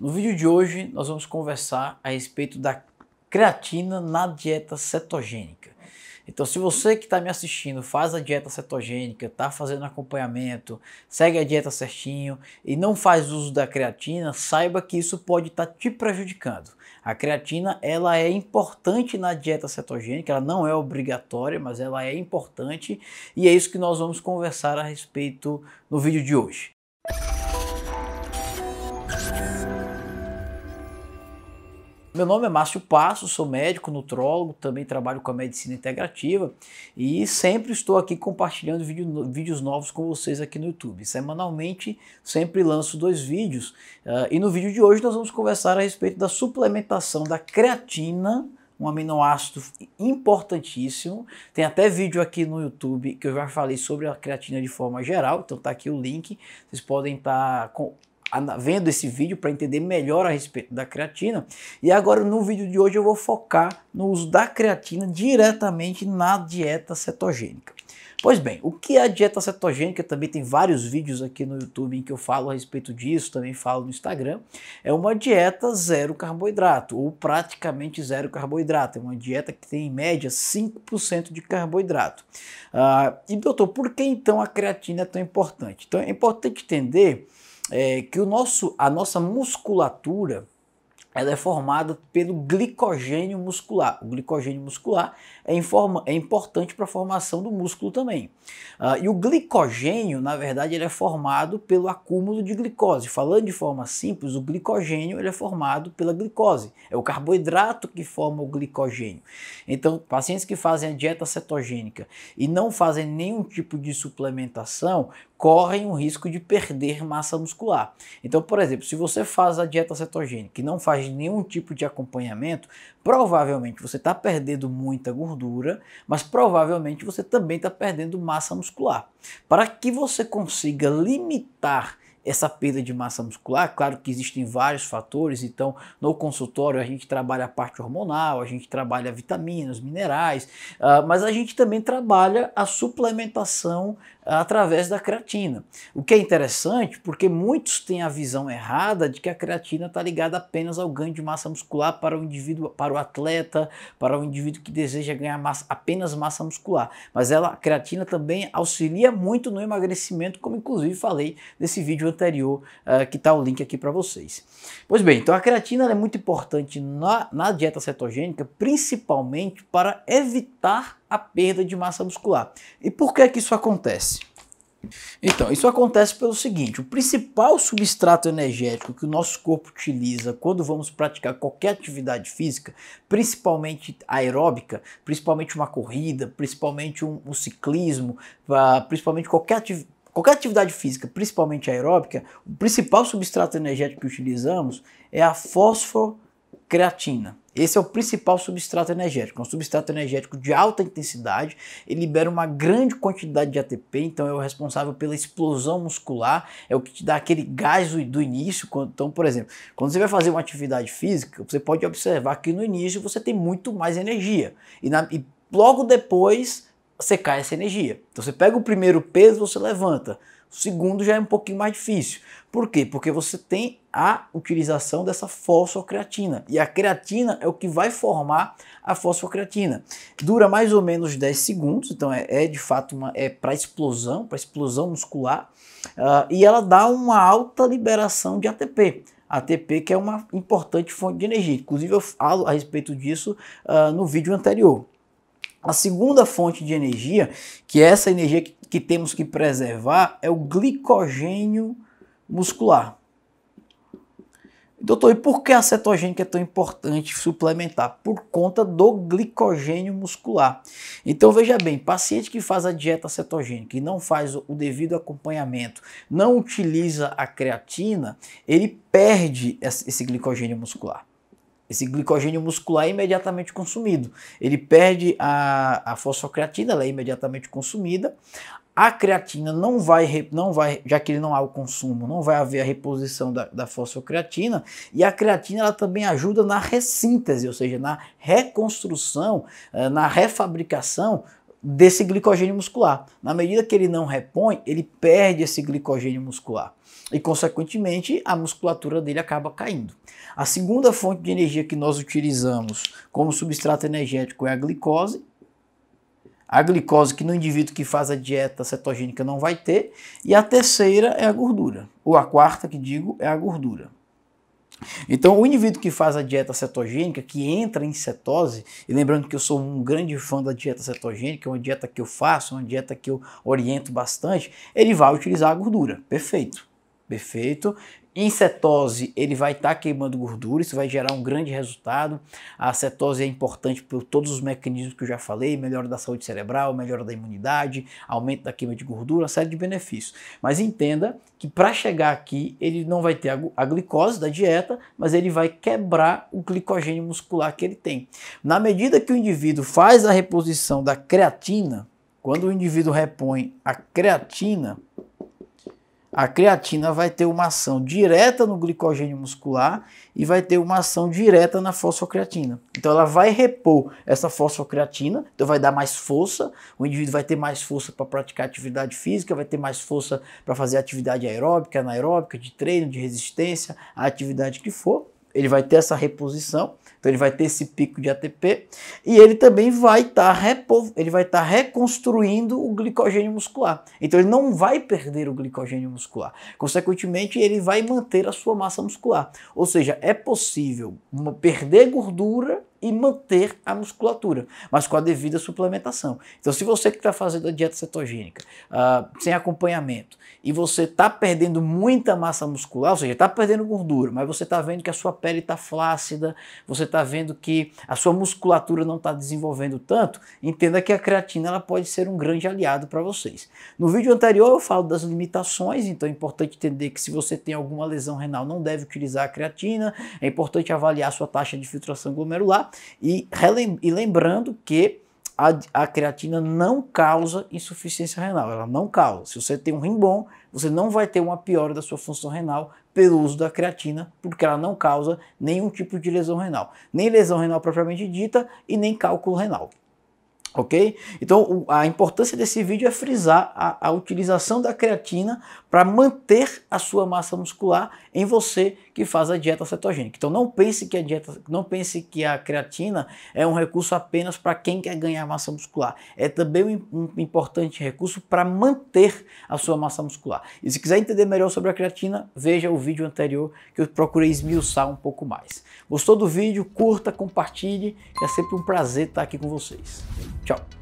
No vídeo de hoje nós vamos conversar a respeito da creatina na dieta cetogênica. Então, se você que está me assistindo faz a dieta cetogênica, está fazendo acompanhamento, segue a dieta certinho e não faz uso da creatina, saiba que isso pode estar tá te prejudicando. A creatina ela é importante na dieta cetogênica, ela não é obrigatória, mas ela é importante e é isso que nós vamos conversar a respeito no vídeo de hoje. Meu nome é Márcio Passo, sou médico, nutrólogo, também trabalho com a medicina integrativa e sempre estou aqui compartilhando vídeo, vídeos novos com vocês aqui no YouTube. Semanalmente sempre lanço dois vídeos uh, e no vídeo de hoje nós vamos conversar a respeito da suplementação da creatina um aminoácido importantíssimo. Tem até vídeo aqui no YouTube que eu já falei sobre a creatina de forma geral, então tá aqui o link. Vocês podem estar tá vendo esse vídeo para entender melhor a respeito da creatina. E agora no vídeo de hoje eu vou focar no uso da creatina diretamente na dieta cetogênica. Pois bem, o que é a dieta cetogênica? Também tem vários vídeos aqui no YouTube em que eu falo a respeito disso, também falo no Instagram. É uma dieta zero carboidrato, ou praticamente zero carboidrato. É uma dieta que tem em média 5% de carboidrato. Ah, e doutor, por que então a creatina é tão importante? Então é importante entender é, que o nosso, a nossa musculatura ela é formada pelo glicogênio muscular. O glicogênio muscular é, informa, é importante para a formação do músculo também. Uh, e o glicogênio, na verdade, ele é formado pelo acúmulo de glicose. Falando de forma simples, o glicogênio ele é formado pela glicose. É o carboidrato que forma o glicogênio. Então, pacientes que fazem a dieta cetogênica e não fazem nenhum tipo de suplementação, correm o risco de perder massa muscular. Então, por exemplo, se você faz a dieta cetogênica e não faz nenhum tipo de acompanhamento, provavelmente você está perdendo muita gordura, mas provavelmente você também está perdendo massa muscular. Para que você consiga limitar essa perda de massa muscular, claro que existem vários fatores, então no consultório a gente trabalha a parte hormonal, a gente trabalha vitaminas, minerais, ah, mas a gente também trabalha a suplementação através da creatina. O que é interessante porque muitos têm a visão errada de que a creatina está ligada apenas ao ganho de massa muscular para o indivíduo, para o atleta, para o indivíduo que deseja ganhar massa, apenas massa muscular. Mas ela, a creatina também auxilia muito no emagrecimento, como inclusive falei nesse vídeo anterior, uh, que está o link aqui para vocês. Pois bem, então a creatina é muito importante na, na dieta cetogênica, principalmente para evitar a perda de massa muscular. E por que, é que isso acontece? Então, isso acontece pelo seguinte: o principal substrato energético que o nosso corpo utiliza quando vamos praticar qualquer atividade física, principalmente aeróbica, principalmente uma corrida, principalmente um, um ciclismo, uh, principalmente qualquer atividade. Qualquer atividade física, principalmente aeróbica, o principal substrato energético que utilizamos é a fosfocreatina. Esse é o principal substrato energético. É um substrato energético de alta intensidade, ele libera uma grande quantidade de ATP, então é o responsável pela explosão muscular, é o que te dá aquele gás do início. Então, por exemplo, quando você vai fazer uma atividade física, você pode observar que no início você tem muito mais energia e, na, e logo depois você cai essa energia. Então você pega o primeiro peso, você levanta. O segundo já é um pouquinho mais difícil. Por quê? Porque você tem a utilização dessa fosfocreatina. E a creatina é o que vai formar a fosfocreatina. Dura mais ou menos 10 segundos, então é, é de fato uma, é para explosão, para explosão muscular. Uh, e ela dá uma alta liberação de ATP. ATP, que é uma importante fonte de energia. Inclusive, eu falo a respeito disso uh, no vídeo anterior. A segunda fonte de energia, que é essa energia que, que temos que preservar, é o glicogênio muscular. Doutor, e por que a cetogênica é tão importante suplementar? Por conta do glicogênio muscular. Então veja bem, paciente que faz a dieta cetogênica e não faz o devido acompanhamento, não utiliza a creatina, ele perde esse glicogênio muscular. Esse glicogênio muscular é imediatamente consumido. Ele perde a, a fosfocreatina, ela é imediatamente consumida. A creatina não vai, não vai, já que ele não há o consumo, não vai haver a reposição da, da fosfocreatina. E a creatina ela também ajuda na ressíntese, ou seja, na reconstrução, eh, na refabricação desse glicogênio muscular. Na medida que ele não repõe, ele perde esse glicogênio muscular e, consequentemente, a musculatura dele acaba caindo. A segunda fonte de energia que nós utilizamos como substrato energético é a glicose. A glicose que no indivíduo que faz a dieta cetogênica não vai ter. E a terceira é a gordura, ou a quarta que digo é a gordura. Então, o indivíduo que faz a dieta cetogênica, que entra em cetose, e lembrando que eu sou um grande fã da dieta cetogênica, é uma dieta que eu faço, é uma dieta que eu oriento bastante, ele vai utilizar a gordura, perfeito. Perfeito? Em cetose, ele vai estar tá queimando gordura, isso vai gerar um grande resultado. A cetose é importante por todos os mecanismos que eu já falei: melhora da saúde cerebral, melhora da imunidade, aumento da queima de gordura, uma série de benefícios. Mas entenda que para chegar aqui, ele não vai ter a glicose da dieta, mas ele vai quebrar o glicogênio muscular que ele tem. Na medida que o indivíduo faz a reposição da creatina, quando o indivíduo repõe a creatina, a creatina vai ter uma ação direta no glicogênio muscular e vai ter uma ação direta na fosfocreatina. Então ela vai repor essa fosfocreatina, então vai dar mais força, o indivíduo vai ter mais força para praticar atividade física, vai ter mais força para fazer atividade aeróbica, anaeróbica, de treino, de resistência, a atividade que for. Ele vai ter essa reposição então ele vai ter esse pico de ATP e ele também vai estar tá ele vai estar tá reconstruindo o glicogênio muscular. Então ele não vai perder o glicogênio muscular. Consequentemente, ele vai manter a sua massa muscular. Ou seja, é possível perder gordura e manter a musculatura, mas com a devida suplementação. Então, se você que está fazendo a dieta cetogênica uh, sem acompanhamento e você está perdendo muita massa muscular, ou seja, está perdendo gordura, mas você está vendo que a sua pele está flácida, você está vendo que a sua musculatura não está desenvolvendo tanto, entenda que a creatina ela pode ser um grande aliado para vocês. No vídeo anterior eu falo das limitações, então é importante entender que se você tem alguma lesão renal não deve utilizar a creatina, é importante avaliar a sua taxa de filtração glomerular e, e lembrando que a, a creatina não causa insuficiência renal, ela não causa. Se você tem um rim bom, você não vai ter uma piora da sua função renal pelo uso da creatina, porque ela não causa nenhum tipo de lesão renal, nem lesão renal propriamente dita e nem cálculo renal. Ok? Então, a importância desse vídeo é frisar a, a utilização da creatina para manter a sua massa muscular em você que faz a dieta cetogênica. Então, não pense que a dieta, não pense que a creatina é um recurso apenas para quem quer ganhar massa muscular. É também um, importante recurso para manter a sua massa muscular. E se quiser entender melhor sobre a creatina, veja o vídeo anterior que eu procurei esmiuçar um pouco mais. Gostou do vídeo? Curta, compartilhe. É sempre um prazer estar aqui com vocês. チャオ